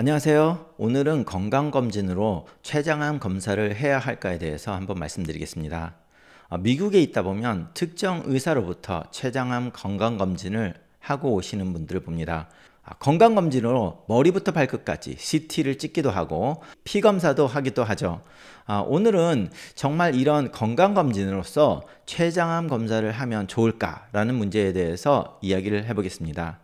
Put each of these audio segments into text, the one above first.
안녕하세요. 오늘은 건강검진으로 췌장암 검사를 해야 할까에 대해서 한번 말씀드리겠습니다. 어, 미국에 있다 보면 특정 의사로부터 췌장암 건강검진을 하고 오시는 분들을 봅니다. 아, 건강검진으로 머리부터 발끝까지 CT를 찍기도 하고 피검사도 하기도 하죠. 아, 오늘은 정말 이런 건강검진으로서 췌장암 검사를 하면 좋을까라는 문제에 대해서 이야기를 해보겠습니다.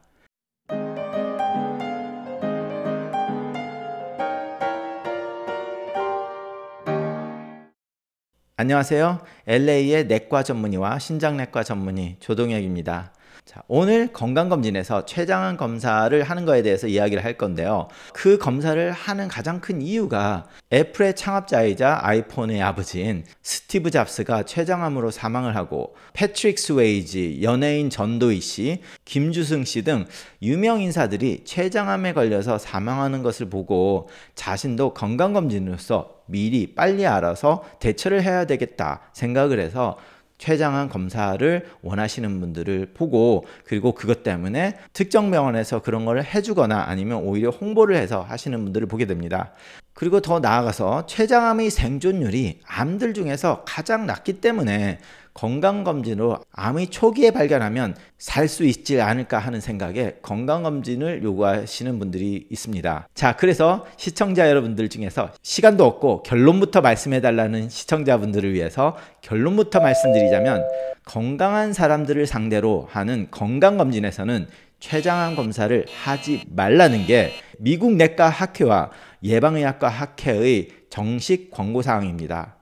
안녕하세요. LA의 내과 전문의와 신장내과 전문의 조동혁입니다. 자, 오늘 건강검진에서 췌장암 검사를 하는 것에 대해서 이야기를 할 건데요. 그 검사를 하는 가장 큰 이유가 애플의 창업자이자 아이폰의 아버지인 스티브 잡스가 췌장암으로 사망을 하고 패트릭 스웨이지, 연예인 전도희 씨, 김주승 씨 등 유명 인사들이 췌장암에 걸려서 사망하는 것을 보고 자신도 건강검진으로서 미리 빨리 알아서 대처를 해야 되겠다 생각을 해서 췌장암 검사를 원하시는 분들을 보고 그리고 그것 때문에 특정 병원에서 그런 걸 해주거나 아니면 오히려 홍보를 해서 하시는 분들을 보게 됩니다. 그리고 더 나아가서 췌장암의 생존율이 암들 중에서 가장 낮기 때문에 건강검진으로 암이 초기에 발견하면 살 수 있지 않을까 하는 생각에 건강검진을 요구하시는 분들이 있습니다. 자, 그래서 시청자 여러분들 중에서 시간도 없고 결론부터 말씀해달라는 시청자분들을 위해서 결론부터 말씀드리자면 건강한 사람들을 상대로 하는 건강검진에서는 췌장암 검사를 하지 말라는 게 미국 내과 학회와 예방의학과 학회의 정식 권고 사항입니다.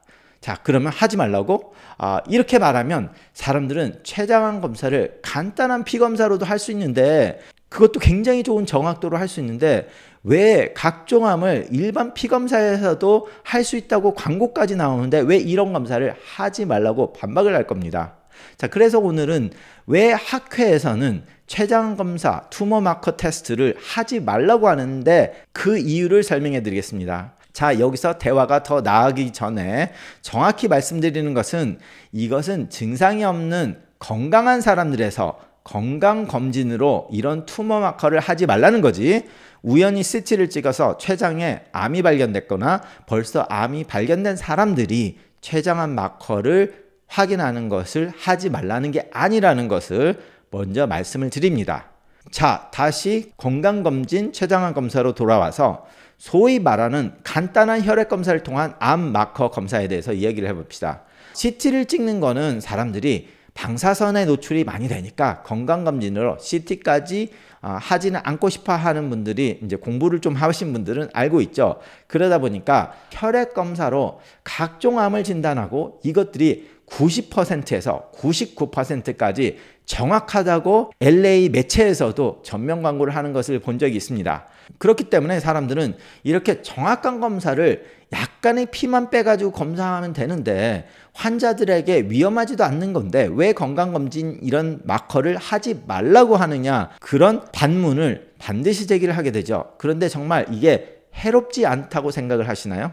자, 그러면 하지 말라고? 아, 이렇게 말하면 사람들은 췌장암 검사를 간단한 피검사로도 할 수 있는데 그것도 굉장히 좋은 정확도로 할 수 있는데 왜 각종 암을 일반 피검사에서도 할 수 있다고 광고까지 나오는데 왜 이런 검사를 하지 말라고 반박을 할 겁니다. 자, 그래서 오늘은 왜 학회에서는 췌장 검사, 투머 마커 테스트를 하지 말라고 하는데 그 이유를 설명해 드리겠습니다. 자, 여기서 대화가 더 나아가기 전에 정확히 말씀드리는 것은 이것은 증상이 없는 건강한 사람들에서 건강검진으로 이런 투머 마커를 하지 말라는 거지. 우연히 스치를 찍어서 췌장에 암이 발견됐거나 벌써 암이 발견된 사람들이 췌장암 마커를 확인하는 것을 하지 말라는 게 아니라는 것을 먼저 말씀을 드립니다. 자, 다시 건강검진 췌장암 검사로 돌아와서 소위 말하는 간단한 혈액 검사를 통한 암 마커 검사에 대해서 이야기를 해봅시다. CT를 찍는 거는 사람들이 방사선에 노출이 많이 되니까 건강검진으로 CT까지 아, 하지는 않고 싶어 하는 분들이 이제 공부를 좀 하신 분들은 알고 있죠. 그러다 보니까 혈액 검사로 각종 암을 진단하고 이것들이 90%에서 99%까지 정확하다고 LA 매체에서도 전면 광고를 하는 것을 본 적이 있습니다. 그렇기 때문에 사람들은 이렇게 정확한 검사를 약간의 피만 빼가지고 검사하면 되는데 환자들에게 위험하지도 않는 건데 왜 건강검진 이런 마커를 하지 말라고 하느냐 그런 반문을 반드시 제기를 하게 되죠. 그런데 정말 이게 해롭지 않다고 생각을 하시나요?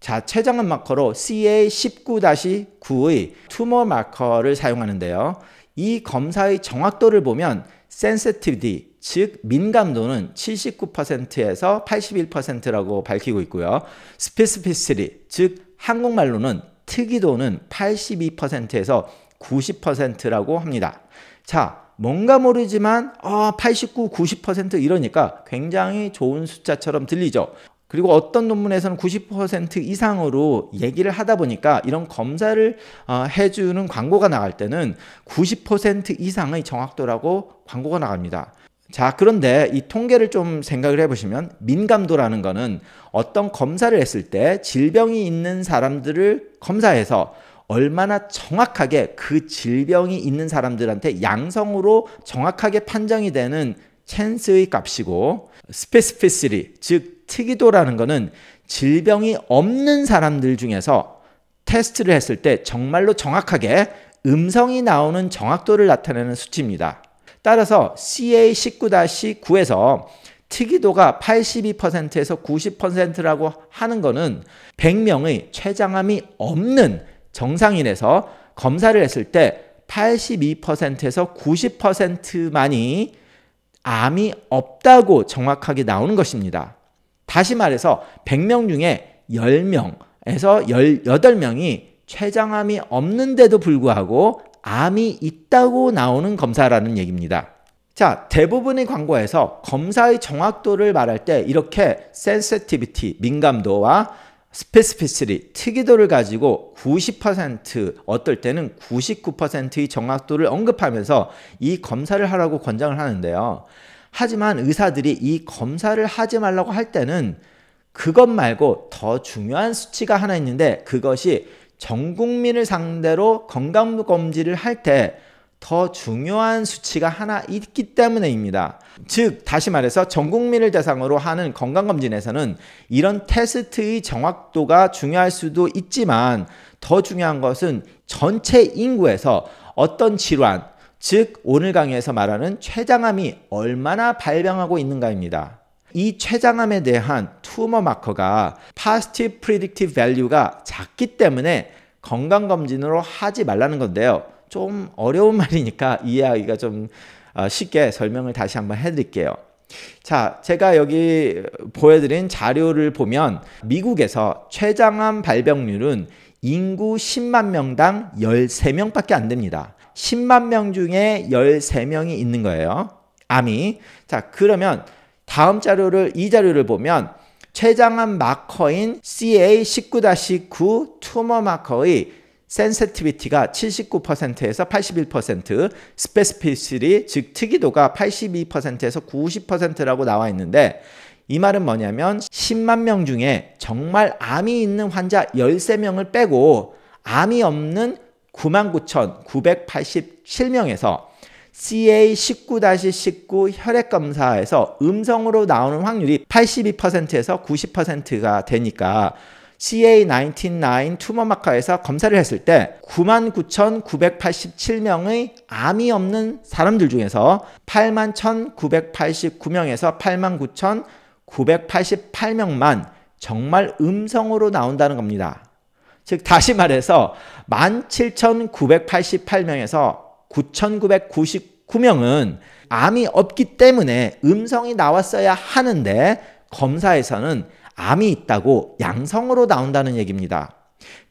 자, 최장은 마커로 CA19-9의 투머 마커를 사용하는데요. 이 검사의 정확도를 보면 센세티브티 즉 민감도는 79%에서 81%라고 밝히고 있고요. 스페시피시티, 즉 한국말로는 특이도는 82%에서 90%라고 합니다. 자, 뭔가 모르지만 어, 89, 90% 이러니까 굉장히 좋은 숫자처럼 들리죠. 그리고 어떤 논문에서는 90% 이상으로 얘기를 하다 보니까 이런 검사를 어, 해주는 광고가 나갈 때는 90% 이상의 정확도라고 광고가 나갑니다. 자, 그런데 이 통계를 좀 생각을 해보시면 민감도라는 거는 어떤 검사를 했을 때 질병이 있는 사람들을 검사해서 얼마나 정확하게 그 질병이 있는 사람들한테 양성으로 정확하게 판정이 되는 찬스의 값이고 스페스피시리 즉 특이도라는 거는 질병이 없는 사람들 중에서 테스트를 했을 때 정말로 정확하게 음성이 나오는 정확도를 나타내는 수치입니다. 따라서 CA19-9에서 특이도가 82%에서 90%라고 하는 것은 100명의 췌장암이 없는 정상인에서 검사를 했을 때 82%에서 90%만이 암이 없다고 정확하게 나오는 것입니다. 다시 말해서 100명 중에 10명에서 18명이 췌장암이 없는데도 불구하고 암이 있다고 나오는 검사라는 얘기입니다. 자, 대부분의 광고에서 검사의 정확도를 말할 때 이렇게 sensitivity, 민감도와 스페시피시리, 특이도를 가지고 90% 어떨 때는 99%의 정확도를 언급하면서 이 검사를 하라고 권장을 하는데요. 하지만 의사들이 이 검사를 하지 말라고 할 때는 그것 말고 더 중요한 수치가 하나 있는데 그것이 전 국민을 상대로 건강검진을 할 때 더 중요한 수치가 하나 있기 때문입니다 즉, 다시 말해서 전 국민을 대상으로 하는 건강검진에서는 이런 테스트의 정확도가 중요할 수도 있지만 더 중요한 것은 전체 인구에서 어떤 질환, 즉, 오늘 강의에서 말하는 췌장암이 얼마나 발병하고 있는가입니다. 이 췌장암에 대한 투머 마커가 positive predictive value가 작기 때문에 건강검진으로 하지 말라는 건데요. 좀 어려운 말이니까 이해하기가 좀 어, 쉽게 설명을 다시 한번 해드릴게요. 자, 제가 여기 보여드린 자료를 보면 미국에서 췌장암 발병률은 인구 10만 명당 13명 밖에 안 됩니다. 10만 명 중에 13명이 있는 거예요. 암이. 자, 그러면 다음 자료를 이 자료를 보면 췌장암 마커인 CA19-9 투머 마커의 센세티비티가 79%에서 81%, 스페시피시리 즉 특이도가 82%에서 90%라고 나와 있는데 이 말은 뭐냐면 10만 명 중에 정말 암이 있는 환자 13명을 빼고 암이 없는 99,987명에서 CA19-19 혈액 검사에서 음성으로 나오는 확률이 82%에서 90%가 되니까 CA19-9 투머 마커에서 검사를 했을 때 99,987명의 암이 없는 사람들 중에서 81,989명에서 89,988명만 정말 음성으로 나온다는 겁니다. 즉 다시 말해서 17,988명에서 9,999명은 암이 없기 때문에 음성이 나왔어야 하는데 검사에서는 암이 있다고 양성으로 나온다는 얘기입니다.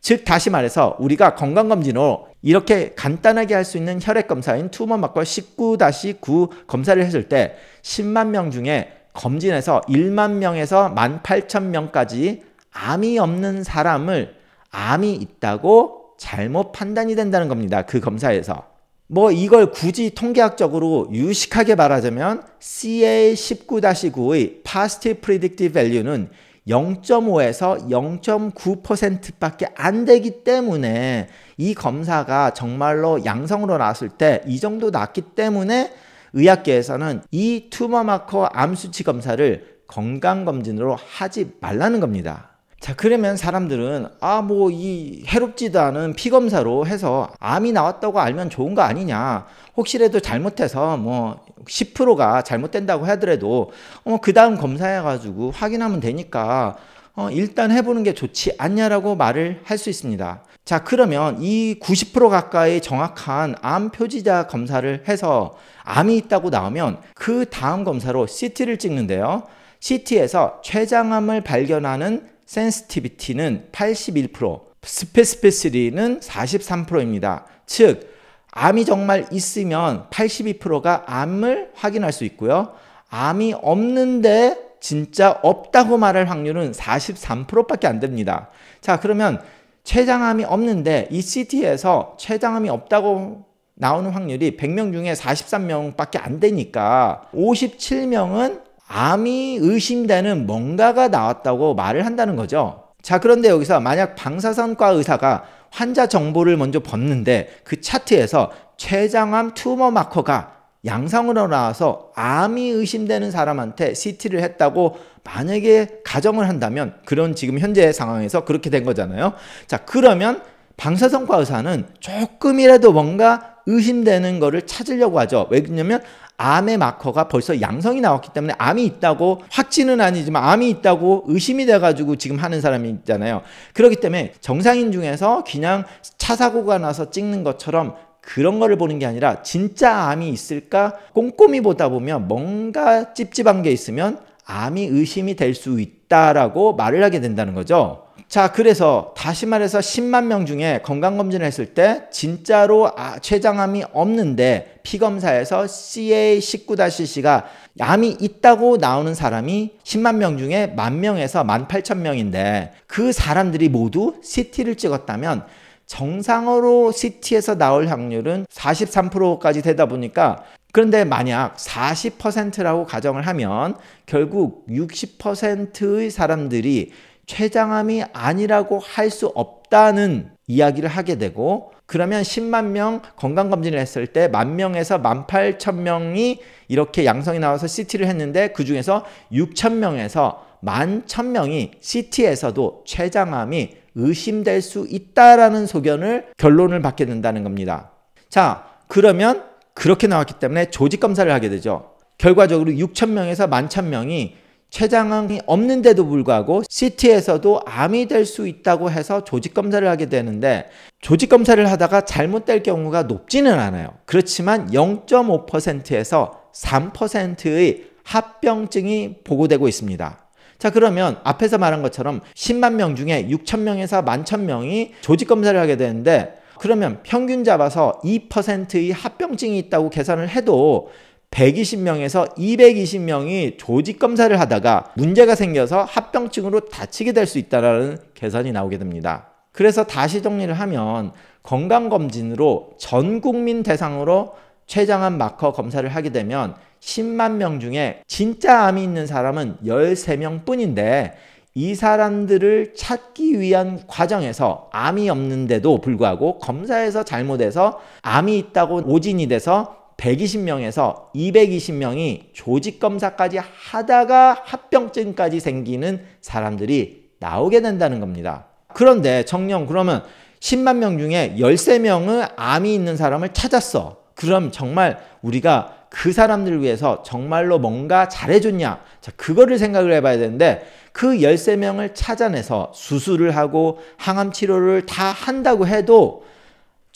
즉 다시 말해서 우리가 건강검진으로 이렇게 간단하게 할 수 있는 혈액검사인 투머마커19-9 검사를 했을 때 10만 명 중에 검진에서 1만 명에서 1만 8천 명까지 암이 없는 사람을 암이 있다고 잘못 판단이 된다는 겁니다. 그 검사에서. 뭐 이걸 굳이 통계학적으로 유식하게 말하자면 CA19-9의 Positive Predictive Value는 0.5에서 0.9%밖에 안 되기 때문에 이 검사가 정말로 양성으로 나왔을 때 이 정도 낮기 때문에 의학계에서는 이 투머마커 암수치 검사를 건강검진으로 하지 말라는 겁니다. 자, 그러면 사람들은, 아, 뭐, 이 해롭지도 않은 피검사로 해서 암이 나왔다고 알면 좋은 거 아니냐. 혹시라도 잘못해서 뭐, 10%가 잘못된다고 하더라도, 어, 그 다음 검사해가지고 확인하면 되니까, 어, 일단 해보는 게 좋지 않냐라고 말을 할 수 있습니다. 자, 그러면 이 90% 가까이 정확한 암 표지자 검사를 해서 암이 있다고 나오면 그 다음 검사로 CT를 찍는데요. CT에서 췌장암을 발견하는 센스티비티는 81%, 스페스페시리는 43%입니다. 즉, 암이 정말 있으면 82%가 암을 확인할 수 있고요. 암이 없는데 진짜 없다고 말할 확률은 43%밖에 안 됩니다. 자, 그러면 췌장암이 없는데 이 CT에서 췌장암이 없다고 나오는 확률이 100명 중에 43명밖에 안 되니까 57명은 암이 의심되는 뭔가가 나왔다고 말을 한다는 거죠. 자, 그런데 여기서 만약 방사선과 의사가 환자 정보를 먼저 봤는데그 차트에서 췌장암 투머 마커가 양성으로 나와서 암이 의심되는 사람한테 CT를 했다고 만약에 가정을 한다면 그런 지금 현재 상황에서 그렇게 된 거잖아요. 자, 그러면 방사성과 의사는 조금이라도 뭔가 의심되는 거를 찾으려고 하죠. 왜냐면 그러 암의 마커가 벌써 양성이 나왔기 때문에 암이 있다고 확진은 아니지만 암이 있다고 의심이 돼가지고 지금 하는 사람이 있잖아요. 그렇기 때문에 정상인 중에서 그냥 차 사고가 나서 찍는 것처럼 그런 거를 보는 게 아니라 진짜 암이 있을까 꼼꼼히 보다 보면 뭔가 찝찝한 게 있으면 암이 의심이 될 수 있다라고 말을 하게 된다는 거죠. 자, 그래서 다시 말해서 10만 명 중에 건강검진을 했을 때 진짜로 아, 췌장암이 없는데 피검사에서 CA19-C가 c 암이 있다고 나오는 사람이 10만 명 중에 1만 명에서 1만 8천 명인데 그 사람들이 모두 CT를 찍었다면 정상으로 CT에서 나올 확률은 43%까지 되다 보니까 그런데 만약 40%라고 가정을 하면 결국 60%의 사람들이 췌장암이 아니라고 할 수 없다는 이야기를 하게 되고 그러면 10만 명 건강검진을 했을 때만 명에서 1만 8천 명이 이렇게 양성이 나와서 CT를 했는데 그 중에서 6천 명에서 1만 1천 명이 CT에서도 췌장암이 의심될 수 있다라는 소견을 결론을 받게 된다는 겁니다. 자, 그러면 그렇게 나왔기 때문에 조직 검사를 하게 되죠. 결과적으로 6천 명에서 1만 1천 명이 췌장암이 없는데도 불구하고 CT에서도 암이 될 수 있다고 해서 조직 검사를 하게 되는데 조직 검사를 하다가 잘못될 경우가 높지는 않아요. 그렇지만 0.5%에서 3%의 합병증이 보고되고 있습니다. 자 그러면 앞에서 말한 것처럼 10만 명 중에 6천 명에서 1만 천 명이 조직 검사를 하게 되는데 그러면 평균 잡아서 2%의 합병증이 있다고 계산을 해도 120명에서 220명이 조직 검사를 하다가 문제가 생겨서 합병증으로 다치게 될 수 있다라는 계산이 나오게 됩니다. 그래서 다시 정리를 하면 건강검진으로 전 국민 대상으로 췌장암 마커 검사를 하게 되면 10만 명 중에 진짜 암이 있는 사람은 13명 뿐인데 이 사람들을 찾기 위한 과정에서 암이 없는데도 불구하고 검사에서 잘못해서 암이 있다고 오진이 돼서 120명에서 220명이 조직 검사까지 하다가 합병증까지 생기는 사람들이 나오게 된다는 겁니다. 그런데 청년 그러면 10만 명 중에 13명은 암이 있는 사람을 찾았어. 그럼 정말 우리가 그 사람들을 위해서 정말로 뭔가 잘해줬냐? 자, 그거를 생각을 해봐야 되는데 그 13명을 찾아내서 수술을 하고 항암 치료를 다 한다고 해도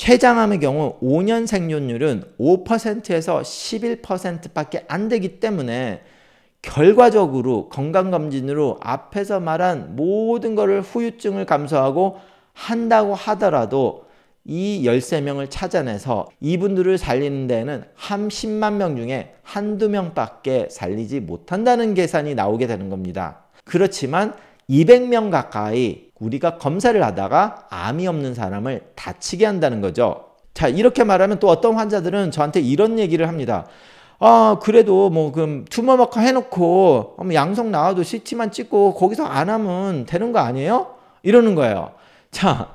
췌장암의 경우 5년 생존율은 5%에서 11%밖에 안 되기 때문에 결과적으로 건강검진으로 앞에서 말한 모든 것을 후유증을 감소하고 한다고 하더라도 이 13명을 찾아내서 이분들을 살리는 데는 한 10만 명 중에 한두 명 밖에 살리지 못한다는 계산이 나오게 되는 겁니다. 그렇지만 200명 가까이 우리가 검사를 하다가 암이 없는 사람을 다치게 한다는 거죠. 자, 이렇게 말하면 또 어떤 환자들은 저한테 이런 얘기를 합니다. 아, 그래도 뭐, 그럼 투머 마커 해놓고, 양성 나와도 CT만 찍고, 거기서 안 하면 되는 거 아니에요? 이러는 거예요. 자,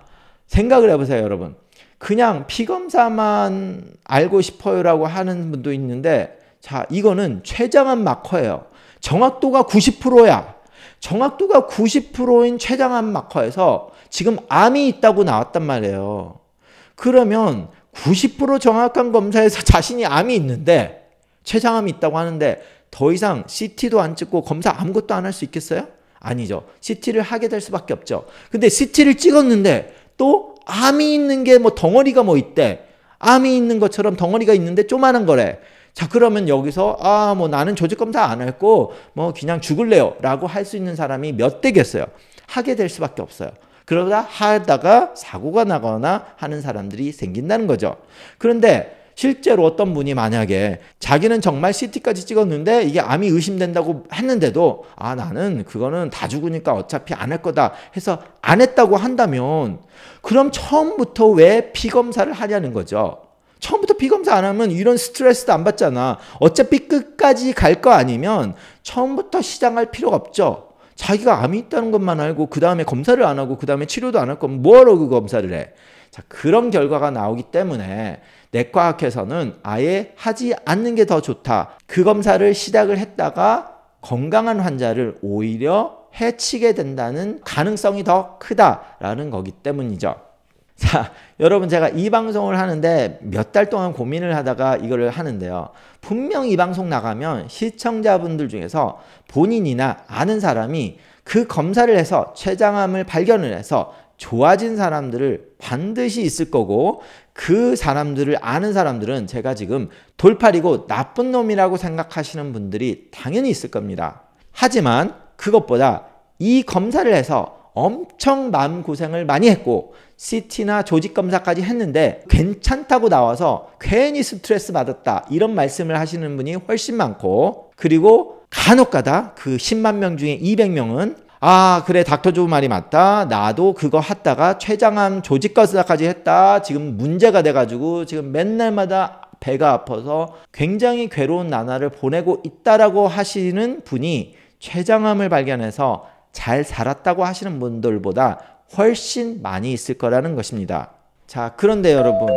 생각을 해보세요, 여러분. 그냥 피검사만 알고 싶어요라고 하는 분도 있는데, 자, 이거는 최장한 마커예요. 정확도가 90%야. 정확도가 90%인 췌장암 마커에서 지금 암이 있다고 나왔단 말이에요. 그러면 90% 정확한 검사에서 자신이 암이 있는데 췌장암이 있다고 하는데 더 이상 CT도 안 찍고 검사 아무것도 안 할 수 있겠어요? 아니죠. CT를 하게 될 수밖에 없죠. 근데 CT를 찍었는데 또 암이 있는 게 뭐 덩어리가 뭐 있대. 암이 있는 것처럼 덩어리가 있는데 쪼만한 거래. 자, 그러면 여기서, 아, 뭐 나는 조직검사 안 했고, 뭐 그냥 죽을래요. 라고 할 수 있는 사람이 몇대겠어요 하게 될 수밖에 없어요. 그러다 하다가 사고가 나거나 하는 사람들이 생긴다는 거죠. 그런데 실제로 어떤 분이 만약에 자기는 정말 CT까지 찍었는데 이게 암이 의심된다고 했는데도 아 나는 그거는 다 죽으니까 어차피 안 할 거다 해서 안 했다고 한다면 그럼 처음부터 왜 피검사를 하냐는 거죠. 처음부터 피검사 안 하면 이런 스트레스도 안 받잖아. 어차피 끝까지 갈 거 아니면 처음부터 시장할 필요가 없죠. 자기가 암이 있다는 것만 알고 그 다음에 검사를 안 하고 그 다음에 치료도 안 할 거면 뭐하러 그 검사를 해? 자 그런 결과가 나오기 때문에 내과학에서는 아예 하지 않는 게 더 좋다. 그 검사를 시작을 했다가 건강한 환자를 오히려 해치게 된다는 가능성이 더 크다라는 거기 때문이죠. 자, 여러분 제가 이 방송을 하는데 몇 달 동안 고민을 하다가 이거를 하는데요. 분명 이 방송 나가면 시청자분들 중에서 본인이나 아는 사람이 그 검사를 해서 췌장암을 발견을 해서 좋아진 사람들을 반드시 있을 거고 그 사람들을 아는 사람들은 제가 지금 돌팔이고 나쁜 놈이라고 생각하시는 분들이 당연히 있을 겁니다. 하지만 그것보다 이 검사를 해서 엄청 마음고생을 많이 했고 CT나 조직 검사까지 했는데 괜찮다고 나와서 괜히 스트레스 받았다 이런 말씀을 하시는 분이 훨씬 많고 그리고 간혹가다 그 10만 명 중에 200명은 아 그래 닥터 조 말이 맞다 나도 그거 했다가 췌장암 조직 검사까지 했다 지금 문제가 돼가지고 지금 맨날마다 배가 아파서 굉장히 괴로운 나날을 보내고 있다라고 하시는 분이 췌장암을 발견해서 잘 살았다고 하시는 분들보다 훨씬 많이 있을 거라는 것입니다. 자, 그런데 여러분,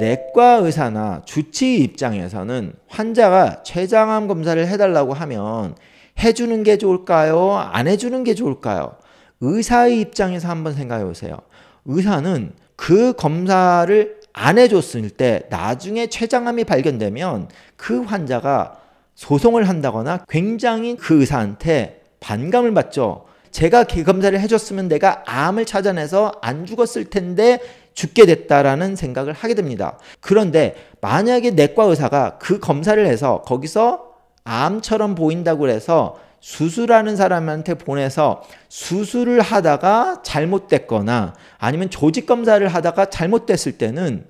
내과 의사나 주치의 입장에서는 환자가 췌장암 검사를 해달라고 하면 해주는 게 좋을까요? 안 해주는 게 좋을까요? 의사의 입장에서 한번 생각해 보세요. 의사는 그 검사를 안 해줬을 때 나중에 췌장암이 발견되면 그 환자가 소송을 한다거나 굉장히 그 의사한테 반감을 받죠. 제가 개검사를 해줬으면 내가 암을 찾아내서 안 죽었을 텐데 죽게 됐다라는 생각을 하게 됩니다. 그런데 만약에 내과 의사가 그 검사를 해서 거기서 암처럼 보인다고 해서 수술하는 사람한테 보내서 수술을 하다가 잘못됐거나 아니면 조직 검사를 하다가 잘못됐을 때는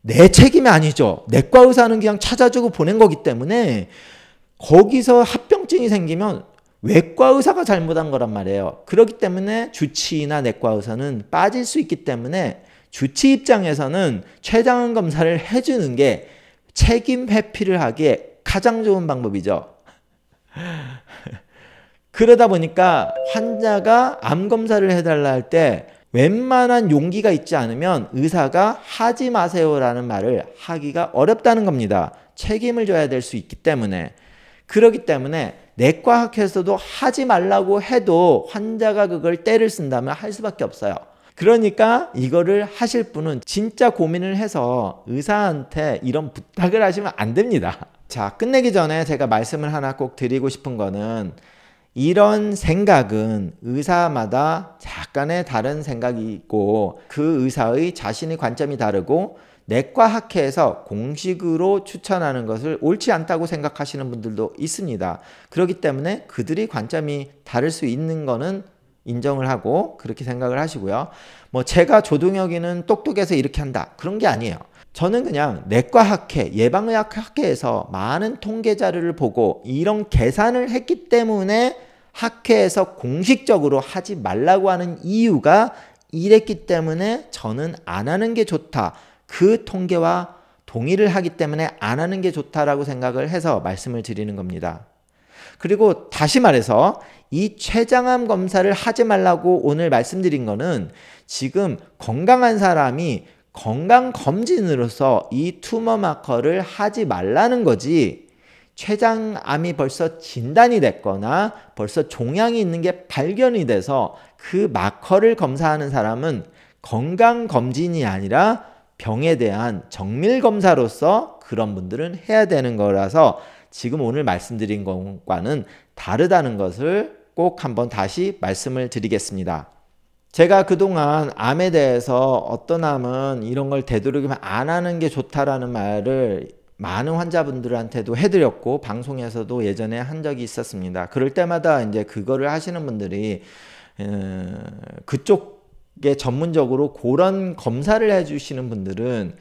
내 책임이 아니죠. 내과 의사는 그냥 찾아주고 보낸 거기 때문에 거기서 합병증이 생기면 외과 의사가 잘못한 거란 말이에요. 그렇기 때문에 주치의나 내과 의사는 빠질 수 있기 때문에 주치 입장에서는 최장한 검사를 해주는 게 책임 회피를 하기에 가장 좋은 방법이죠. 그러다 보니까 환자가 암 검사를 해달라 할 때 웬만한 용기가 있지 않으면 의사가 하지 마세요라는 말을 하기가 어렵다는 겁니다. 책임을 져야 될 수 있기 때문에. 그렇기 때문에 내과학에서도 하지 말라고 해도 환자가 그걸 때를 쓴다면 할 수밖에 없어요. 그러니까 이거를 하실 분은 진짜 고민을 해서 의사한테 이런 부탁을 하시면 안 됩니다. 자, 끝내기 전에 제가 말씀을 하나 꼭 드리고 싶은 거는 이런 생각은 의사마다 약간의 다른 생각이 있고 그 의사의 자신의 관점이 다르고 내과 학회에서 공식으로 추천하는 것을 옳지 않다고 생각하시는 분들도 있습니다. 그렇기 때문에 그들이 관점이 다를 수 있는 거는 인정을 하고 그렇게 생각을 하시고요. 뭐 제가 조동혁이는 똑똑해서 이렇게 한다. 그런 게 아니에요. 저는 그냥 내과 학회, 예방의학 학회에서 많은 통계 자료를 보고 이런 계산을 했기 때문에 학회에서 공식적으로 하지 말라고 하는 이유가 이랬기 때문에 저는 안 하는 게 좋다. 그 통계와 동의를 하기 때문에 안 하는 게 좋다라고 생각을 해서 말씀을 드리는 겁니다. 그리고 다시 말해서 이 췌장암 검사를 하지 말라고 오늘 말씀드린 거는 지금 건강한 사람이 건강 검진으로서 이 투머 마커를 하지 말라는 거지. 췌장암이 벌써 진단이 됐거나 벌써 종양이 있는 게 발견이 돼서 그 마커를 검사하는 사람은 건강 검진이 아니라 병에 대한 정밀 검사로서 그런 분들은 해야 되는 거라서 지금 오늘 말씀드린 것과는 다르다는 것을 꼭 한번 다시 말씀을 드리겠습니다. 제가 그동안 암에 대해서 어떤 암은 이런 걸 되도록이면 안 하는 게 좋다라는 말을 많은 환자분들한테도 해드렸고 방송에서도 예전에 한 적이 있었습니다. 그럴 때마다 이제 그거를 하시는 분들이 음, 그쪽 게 전문적으로 그런 검사를 해주시는 분들은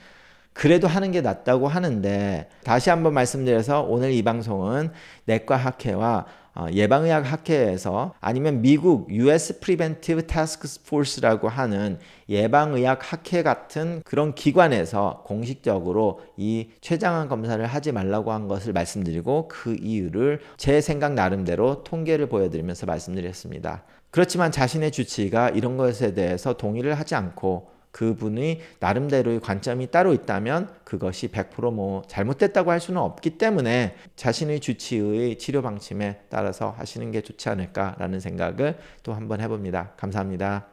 그래도 하는 게 낫다고 하는데 다시 한번 말씀드려서 오늘 이 방송은 내과 학회와 어, 예방의학 학회에서 아니면 미국 US Preventive Task Force라고 하는 예방의학 학회 같은 그런 기관에서 공식적으로 이 췌장암 검사를 하지 말라고 한 것을 말씀드리고 그 이유를 제 생각 나름대로 통계를 보여드리면서 말씀드렸습니다. 그렇지만 자신의 주치의가 이런 것에 대해서 동의를 하지 않고 그분의 나름대로의 관점이 따로 있다면 그것이 100%뭐 잘못됐다고 할 수는 없기 때문에 자신의 주치의 치료 방침에 따라서 하시는 게 좋지 않을까라는 생각을 또 한번 해봅니다. 감사합니다.